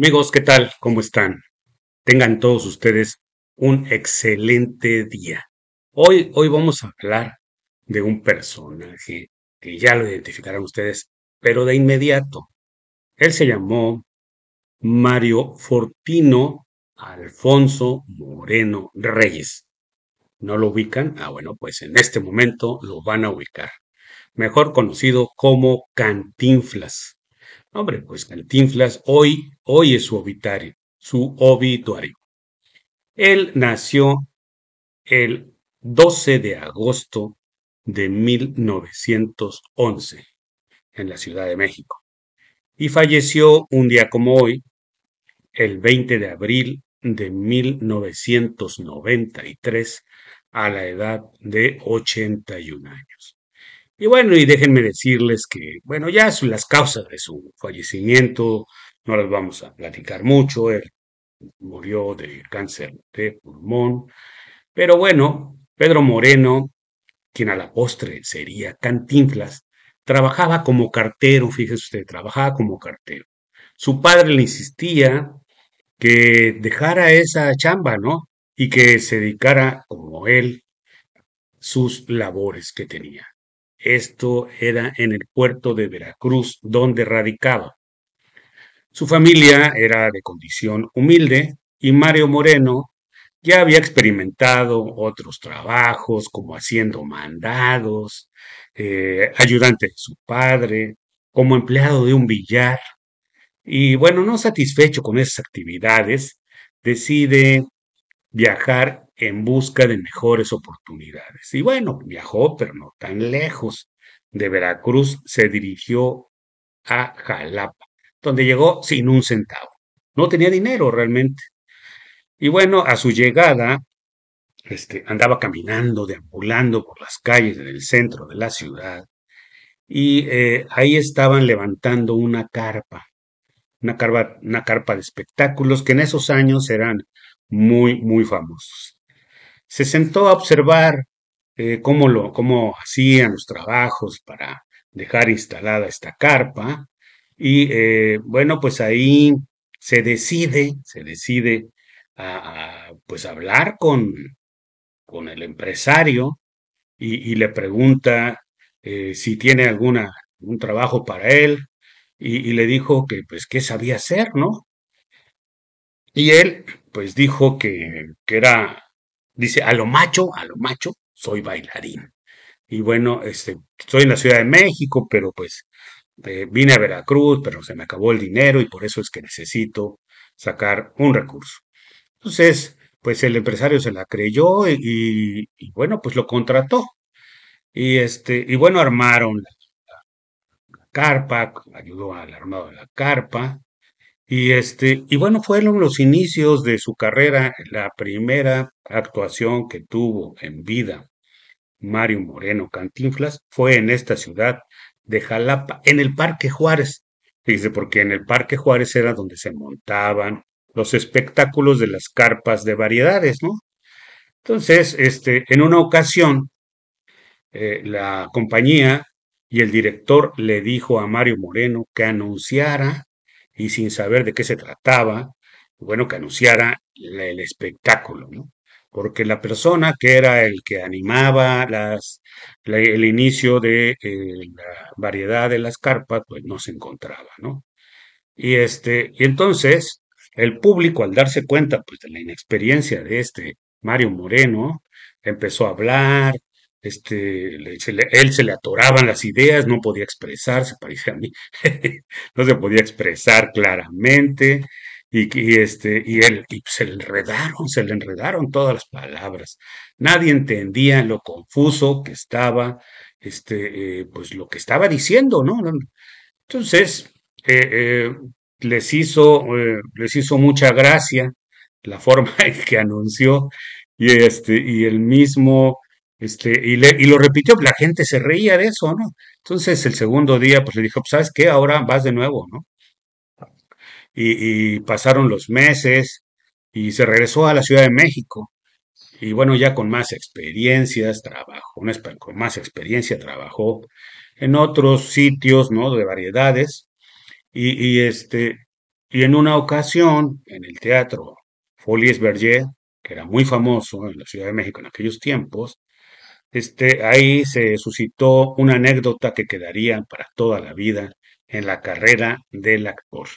Amigos, ¿qué tal? ¿Cómo están? Tengan todos ustedes un excelente día. Hoy, hoy vamos a hablar de un personaje que ya lo identificarán ustedes, pero de inmediato. Él se llamó Mario Fortino Alfonso Moreno Reyes. ¿No lo ubican? Ah, bueno, pues en este momento lo van a ubicar. Mejor conocido como Cantinflas. Hombre, pues Cantinflas hoy, hoy es su obitario, su obituario. Él nació el 12 de agosto de 1911 en la Ciudad de México y falleció un día como hoy, el 20 de abril de 1993 a la edad de 81 años. Y bueno, y déjenme decirles que, bueno, ya las causas de su fallecimiento no las vamos a platicar mucho. Él murió de cáncer de pulmón. Pero bueno, Pedro Moreno, quien a la postre sería Cantinflas, trabajaba como cartero, fíjese usted, trabajaba como cartero. Su padre le insistía que dejara esa chamba, ¿no? Y que se dedicara, como él, sus labores que tenía. Esto era en el puerto de Veracruz, donde radicaba. Su familia era de condición humilde y Mario Moreno ya había experimentado otros trabajos como haciendo mandados, eh, ayudante de su padre, como empleado de un billar. Y bueno, no satisfecho con esas actividades, decide viajar en busca de mejores oportunidades. Y bueno, viajó, pero no tan lejos. De Veracruz se dirigió a Jalapa, donde llegó sin un centavo. No tenía dinero realmente. Y bueno, a su llegada, este, andaba caminando, deambulando por las calles del centro de la ciudad, y eh, ahí estaban levantando una carpa, una carpa, una carpa de espectáculos que en esos años eran muy, muy famosos se sentó a observar eh, cómo, lo, cómo hacían los trabajos para dejar instalada esta carpa. Y eh, bueno, pues ahí se decide, se decide a, pues hablar con, con el empresario y, le pregunta eh, si tiene alguna, un trabajo para él. Y, y le dijo que pues qué sabía hacer, ¿no? Y él pues dijo que, que era dice, a lo macho, a lo macho, soy bailarín. Y bueno, este, estoy en la Ciudad de México, pero pues eh, vine a Veracruz, pero se me acabó el dinero y por eso es que necesito sacar un recurso. Entonces, pues el empresario se la creyó y, bueno, pues lo contrató. Y, este, y bueno, armaron la carpa, ayudó al armado de la carpa, y, este, y bueno, fueron los inicios de su carrera, la primera actuación que tuvo en vida Mario Moreno Cantinflas fue en esta ciudad de Jalapa, en el Parque Juárez. Dice, porque en el Parque Juárez era donde se montaban los espectáculos de las carpas de variedades, ¿no? Entonces, este, en una ocasión, eh, la compañía y el director le dijo a Mario Moreno que anunciara y sin saber de qué se trataba, bueno, que anunciara el, espectáculo, ¿no? Porque la persona que era el que animaba las, el inicio de eh, la variedad de las carpas, pues no se encontraba, ¿no? Y, este, y entonces el público, al darse cuenta pues, de la inexperiencia de este Mario Moreno, empezó a hablar, este, él se le atoraban las ideas, no podía expresarse, parece a mí, no se podía expresar claramente, y, este, y él, se le enredaron, se le enredaron todas las palabras. Nadie entendía lo confuso que estaba, este, eh, pues lo que estaba diciendo, ¿no? Entonces, eh, eh, les, hizo, les hizo mucha gracia la forma en que anunció, y este, y el mismo este, y, y, lo repitió, la gente se reía de eso, ¿no? Entonces el segundo día, pues le dijo, pues, ¿sabes qué? Ahora vas de nuevo, ¿no? Y, pasaron los meses y se regresó a la Ciudad de México. Y bueno, ya con más experiencias, trabajó, con más experiencia trabajó en otros sitios, ¿no? De variedades. Y, y este, y en una ocasión, en el teatro Folies Berger, que era muy famoso en la Ciudad de México en aquellos tiempos, este, ahí se suscitó una anécdota que quedaría para toda la vida en la carrera del actor,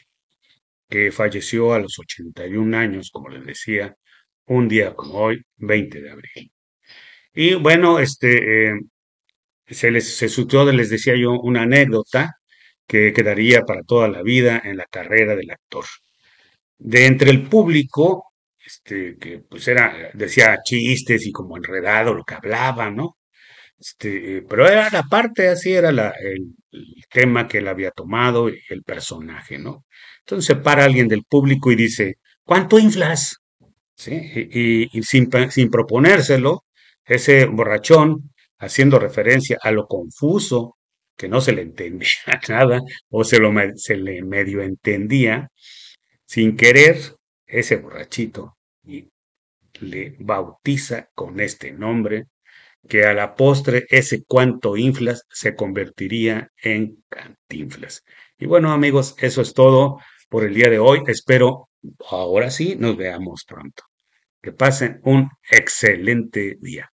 que falleció a los 81 años, como les decía, un día como hoy, 20 de abril. Y bueno, este, eh, se les se suscitó, les decía yo, una anécdota que quedaría para toda la vida en la carrera del actor. De entre el público este, que pues era, decía chistes y como enredado lo que hablaba, ¿no? Este, eh, pero era la parte, así era la, el, tema que él había tomado, el personaje, ¿no? Entonces se para alguien del público y dice, ¿cuánto inflas? Y, sin, sin, proponérselo, ese borrachón, haciendo referencia a lo confuso, que no se le entendía nada, o se, lo, se le medio entendía, sin querer, ese borrachito y le bautiza con este nombre, que a la postre ese cuanto inflas se convertiría en cantinflas. Y bueno amigos, eso es todo por el día de hoy. Espero ahora sí nos veamos pronto. Que pasen un excelente día.